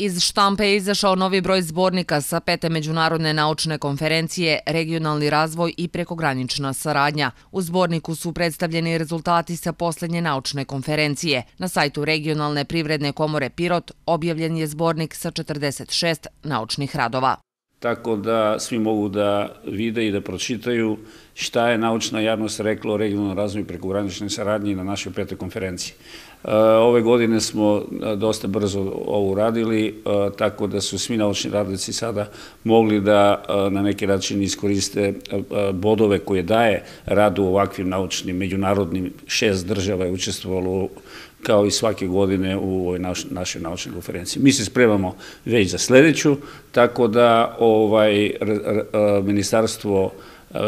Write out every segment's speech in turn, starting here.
Iz štampe je izašao novi broj zbornika sa pete međunarodne naučne konferencije Regionalni razvoj i prekogranična saradnja. U zborniku su predstavljeni rezultati sa posljednje naučne konferencije. Na sajtu Regionalne privredne komore Pirot objavljen je zbornik sa 46 naučnih radova. Tako da svi mogu da vide i da pročitaju šta je naučna javnost rekla o regionalnom razvoju i prekograničnoj saradnji na našoj petoj konferenciji. E, ove godine smo e, dosta brzo ovo uradili, e, tako da su svi naučni radnici sada mogli da na neki način iskoriste bodove koje daje radu ovakvim naučnim, međunarodnim, šest država je učestvovalo kao i svake godine u ovoj našoj naučnoj konferenciji. Mi se spremamo već za sledeću, tako da ovaj, ministarstvo učestvovalo E,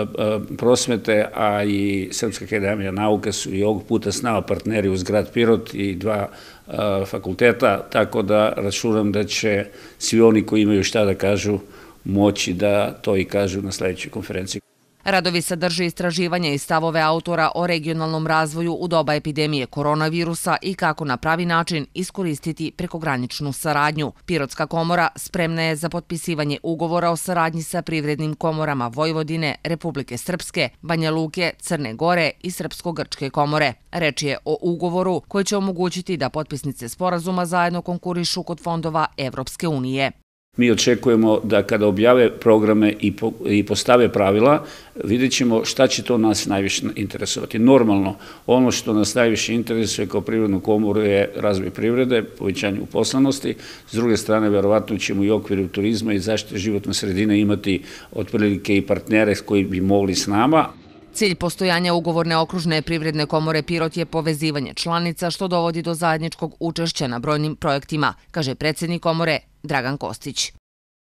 e, prosmete, a i Srpska akademija nauke su i ovog puta snava partneri uz grad Pirot i dva e, fakulteta, tako da računam da će svi oni koji imaju šta da kažu moći da to i kažu na sledećoj konferenciji. Radovi sadrže istraživanje i stavove autora o regionalnom razvoju u doba epidemije koronavirusa i kako na pravi način iskoristiti prekograničnu saradnju. Pirotska komora spremna je za potpisivanje ugovora o saradnji sa privrednim komorama Vojvodine, Republike Srpske, Banja Luke, Crne Gore i Srpsko-Grčke komore. Reč je o ugovoru koji će omogućiti da potpisnice sporazuma zajedno konkurišu kod fondova Evropske unije. Mi očekujemo da kada objave programe i postave pravila, vidjet ćemo šta će to nas najviše interesovati. Normalno, ono što nas najviše interesuje kao privrednu komoru je razvoj privrede, povećanje uposlanosti. S druge strane, verovatno ćemo i okviru turizma i zaštite životne sredine imati otprilike i partnere koji bi mogli s nama. Cilj postojanja ugovorne okružne privredne komore Pirot je povezivanje članica, što dovodi do zajedničkog učešća na brojnim projektima, kaže predsjednik komore Dragan Kostić.